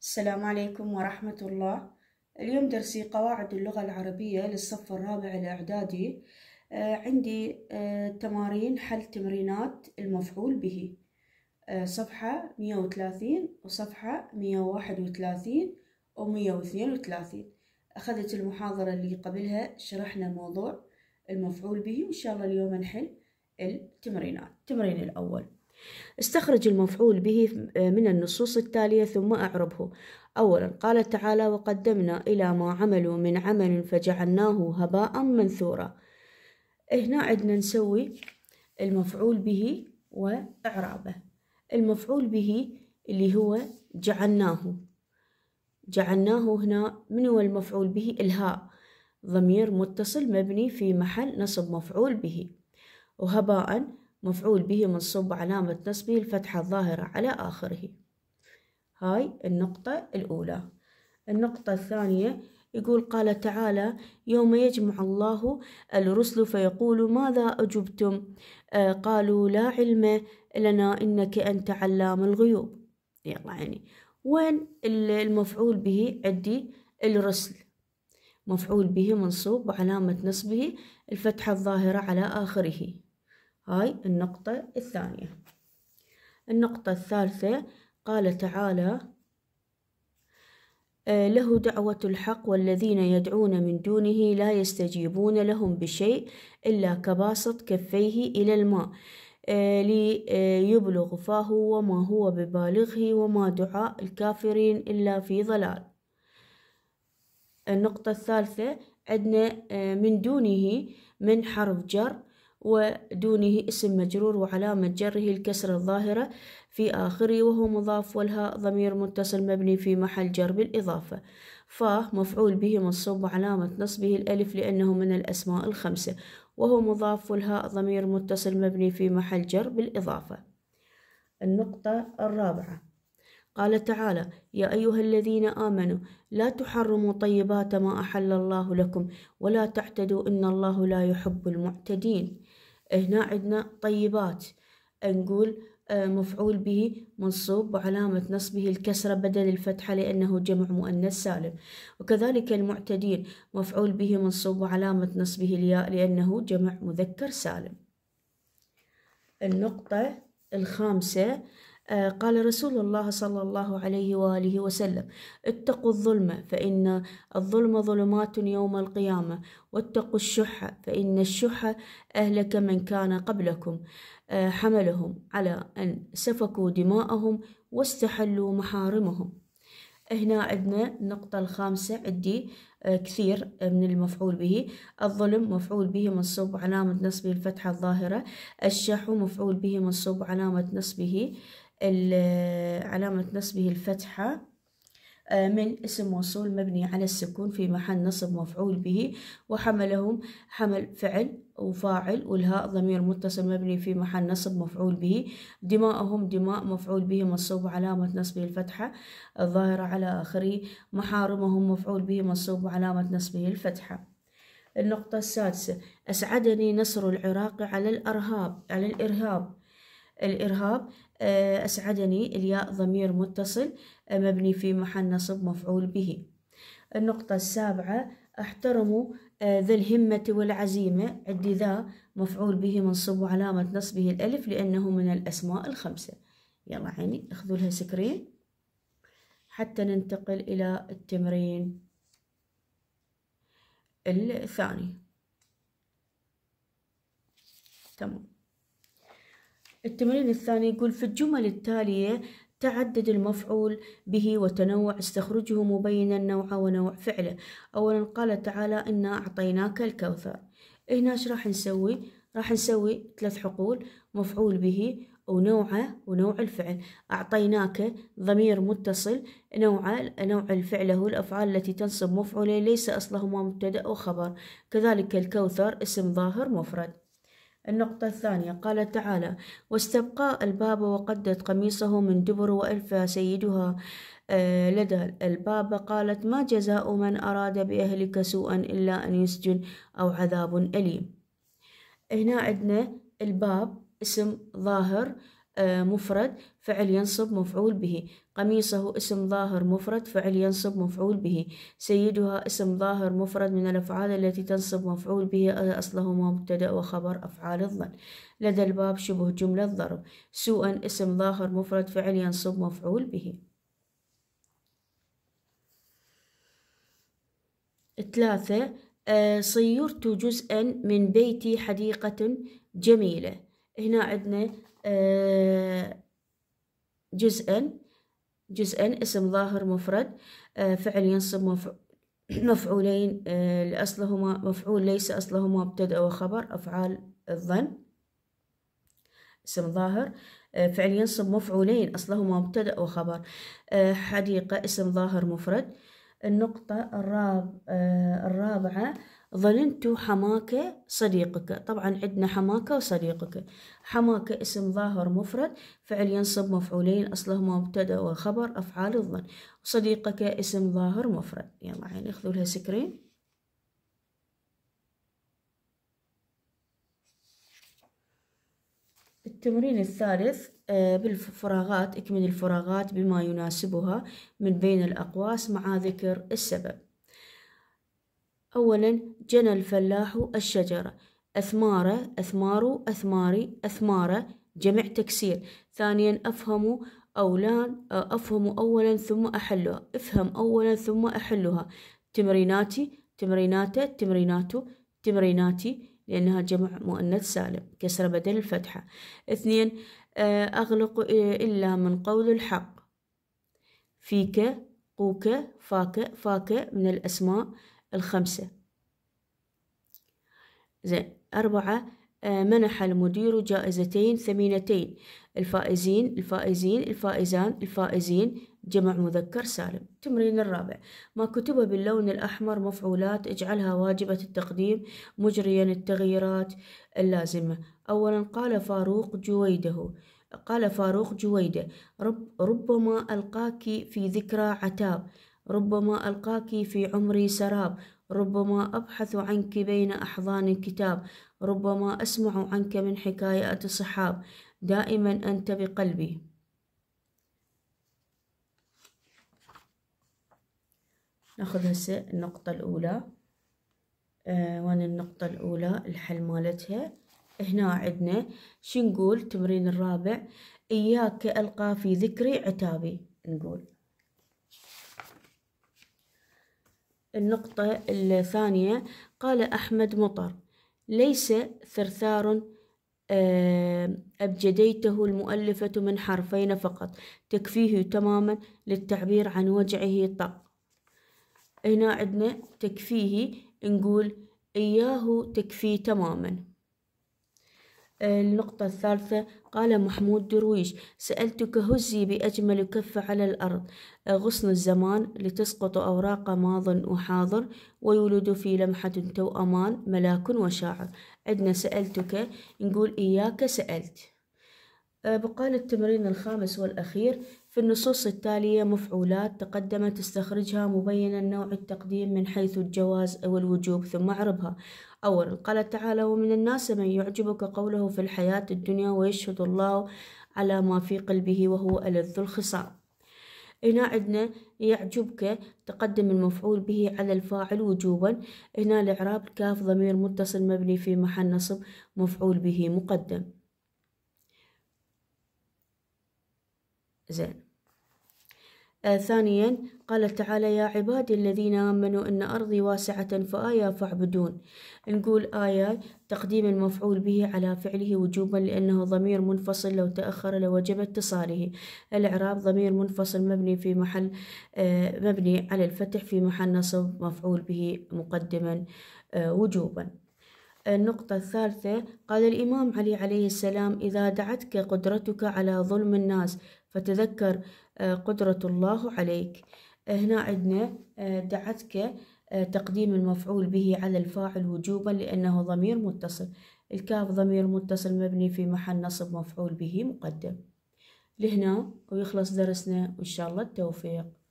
السلام عليكم ورحمة الله اليوم درسي قواعد اللغة العربية للصف الرابع الإعدادي آه، عندي آه، تمارين حل تمرينات المفعول به آه، صفحة 130 وصفحة 131 و 132 أخذت المحاضرة اللي قبلها شرحنا موضوع المفعول به وإن شاء الله اليوم نحل التمرينات التمرين الأول استخرج المفعول به آه، من النصوص التالية ثم أعربه أولا قال تعالى وقدمنا إلى ما عملوا من عمل فجعلناه هباء منثورا هنا عدنا نسوي المفعول به وإعرابه المفعول به اللي هو جعلناه جعلناه هنا من هو المفعول به الهاء ضمير متصل مبني في محل نصب مفعول به وهباء مفعول به منصوب وعلامة نصبه الفتحة الظاهرة على آخره هاي النقطة الأولى النقطة الثانية يقول قال تعالى يوم يجمع الله الرسل فيقول ماذا أجبتم آه قالوا لا علم لنا إنك أنت علام الغيوب يلا يعني وين المفعول به عدي الرسل مفعول به منصوب وعلامة نصبه الفتحة الظاهرة على آخره هاي النقطة الثانية النقطة الثالثة قال تعالى آه، له دعوة الحق والذين يدعون من دونه لا يستجيبون لهم بشيء إلا كباسط كفيه إلى الماء آه، ليبلغ فاه وما هو ببالغه وما دعاء الكافرين إلا في ضلال النقطة الثالثة عندنا آه، من دونه من حرف جر ودونه اسم مجرور وعلامة جره الكسر الظاهرة في آخره وهو مضاف والهاء ضمير متصل مبني في محل جر بالإضافة فا مفعول به منصوب وعلامة نصبه الألف لأنه من الأسماء الخمسة وهو مضاف والهاء ضمير متصل مبني في محل جر بالإضافة النقطة الرابعة قال تعالى يا أيها الذين آمنوا لا تحرموا طيبات ما أحل الله لكم ولا تعتدوا إن الله لا يحب المعتدين هنا عندنا طيبات نقول آه، مفعول به منصوب وعلامة نصبه الكسرة بدل الفتحة لأنه جمع مؤنث سالم وكذلك المعتدين مفعول به منصوب وعلامة نصبه الياء لأنه جمع مذكر سالم النقطة الخامسة آه، قال رسول الله صلى الله عليه وآله وسلم اتقوا الظلم فإن الظلم ظلمات يوم القيامة واتقوا الشح فإن الشح أهلك من كان قبلكم آه، حملهم على أن سفكوا دماءهم واستحلوا محارمهم هنا عندنا النقطة الخامسة عندي آه، كثير من المفعول به الظلم مفعول به منصوب علامة نصبه الفتحة الظاهرة الشح مفعول به منصوب علامة نصبه علامة نصبه الفتحة آه، من اسم موصول مبني على السكون في محل نصب مفعول به وحملهم حمل فعل وفاعل والهاء ضمير متصل مبني في محل نصب مفعول به دماءهم دماء مفعول به منصوب علامة نصبه الفتحة الظاهرة على آخره محارمهم مفعول به منصوب علامة نصبه الفتحة النقطة السادسة أسعدني نصر العراق على الأرهاب على الإرهاب الإرهاب آه، أسعدني الياء ضمير متصل آه، مبني في محل نصب مفعول به النقطة السابعة احترم آه، ذا الهمة والعزيمة عندي ذا مفعول به منصب وعلامة نصبه الألف لأنه من الأسماء الخمسة يلا عيني اخذوا لها سكرين حتى ننتقل إلى التمرين الثاني تمام التمرين الثاني يقول في الجمل التالية تعدد المفعول به وتنوع استخرجه مبينا نوعه ونوع فعله أولا قال تعالى إنا أعطيناك الكوثر هنا إيش راح نسوي راح نسوي ثلاث حقول مفعول به ونوعه ونوع الفعل أعطيناك ضمير متصل نوع نوع الفعل هو الأفعال التي تنصب مفعولين ليس أصلهما مبتدأ وخبر كذلك الكوثر اسم ظاهر مفرد النقطة الثانية قال تعالى واستبقى الباب وقدت قميصه من دبر وألف سيدها آه، لدى الباب قالت ما جزاء من أراد بأهلك سوءا إلا أن يسجن أو عذاب أليم هنا عندنا الباب اسم ظاهر آه، مفرد فعل ينصب مفعول به قميصه اسم ظاهر مفرد فعل ينصب مفعول به سيدها اسم ظاهر مفرد من الأفعال التي تنصب مفعول به آه، أصلهما مبتدأ وخبر أفعال الظن لدى الباب شبه جملة ضرب سوءا اسم ظاهر مفرد فعل ينصب مفعول به ثلاثة آه، صيرت جزءا من بيتي حديقة جميلة هنا عندنا آه، جزءا جزءا اسم ظاهر مفرد آه، فعل ينصب مفعولين آه، لأصلهما مفعول ليس أصلهما مبتدأ وخبر أفعال الظن اسم ظاهر فعل ينصب مفعولين أصلهما مبتدأ وخبر حديقة اسم ظاهر مفرد النقطة الرابعة ظننت حماك صديقك طبعا عندنا حماك وصديقك حماك اسم ظاهر مفرد فعل ينصب مفعولين أصلهما مبتدأ وخبر أفعال الظن صديقك اسم ظاهر مفرد يلا عيني اخذوا لها سكرين التمرين الثالث آه، بالفراغات اكمل الفراغات بما يناسبها من بين الأقواس مع ذكر السبب أولا جنى الفلاح الشجرة أثماره أثمار أثماري أثماره جمع تكسير ثانيا افهم أولان افهم أولا ثم أحلها افهم أولا ثم أحلها تمريناتي تمريناته تمريناتو تمريناتي لأنها جمع مؤنث سالم كسر بدل الفتحة اثنين أغلق إلا من قول الحق فيك قوك فاك فاك من الأسماء الخمسة زين أربعة آه، منح المدير جائزتين ثمينتين الفائزين الفائزين الفائزان الفائزين جمع مذكر سالم تمرين الرابع ما كتبه باللون الأحمر مفعولات اجعلها واجبة التقديم مجريا التغييرات اللازمة أولا قال فاروق جويده قال فاروق جويده رب ربما ألقاك في ذكرى عتاب ربما ألقاك في عمري سراب ربما أبحث عنك بين أحضان الكتاب ربما أسمع عنك من حكايات الصحاب دائما أنت بقلبي ناخذ هسه النقطة الأولى آه وين النقطة الأولى الحل مالتها هنا عندنا شنقول تمرين الرابع إياك ألقى في ذكري عتابي نقول النقطة الثانية قال أحمد مطر ليس ثرثار آه، أبجديته المؤلفة من حرفين فقط تكفيه تماما للتعبير عن وجعه طق هنا عندنا تكفيه نقول إياه تكفيه تماما آه، النقطة الثالثة قال محمود درويش سألتك هزي بأجمل كف على الأرض آه، غصن الزمان لتسقط أوراق ماض وحاضر ويولد في لمحة توأمان ملاك وشاعر عندنا سألتك نقول إياك سألت آه، بقال التمرين الخامس والأخير في النصوص التالية مفعولات تقدمت استخرجها مبينا نوع التقديم من حيث الجواز أو الوجوب ثم اعربها أولا قال تعالى ومن الناس من يعجبك قوله في الحياة الدنيا ويشهد الله على ما في قلبه وهو ألذ الخصام هنا عندنا يعجبك تقدم المفعول به على الفاعل وجوبا هنا الإعراب كاف ضمير متصل مبني في محل نصب مفعول به مقدم زين آه، ثانيا قال تعالى يا عبادي الذين آمنوا إن أرضي واسعة فآيا فاعبدون نقول آية تقديم المفعول به على فعله وجوبا لأنه ضمير منفصل لو تأخر لوجب اتصاله الإعراب ضمير منفصل مبني في محل آه، مبني على الفتح في محل نصب مفعول به مقدما آه، وجوبا النقطة الثالثة قال الإمام علي عليه السلام إذا دعتك قدرتك على ظلم الناس فتذكر قدرة الله عليك هنا عندنا آه، دعتك آه، تقديم المفعول به على الفاعل وجوبا لأنه ضمير متصل الكاف ضمير متصل مبني في محل نصب مفعول به مقدم لهنا ويخلص درسنا وإن شاء الله التوفيق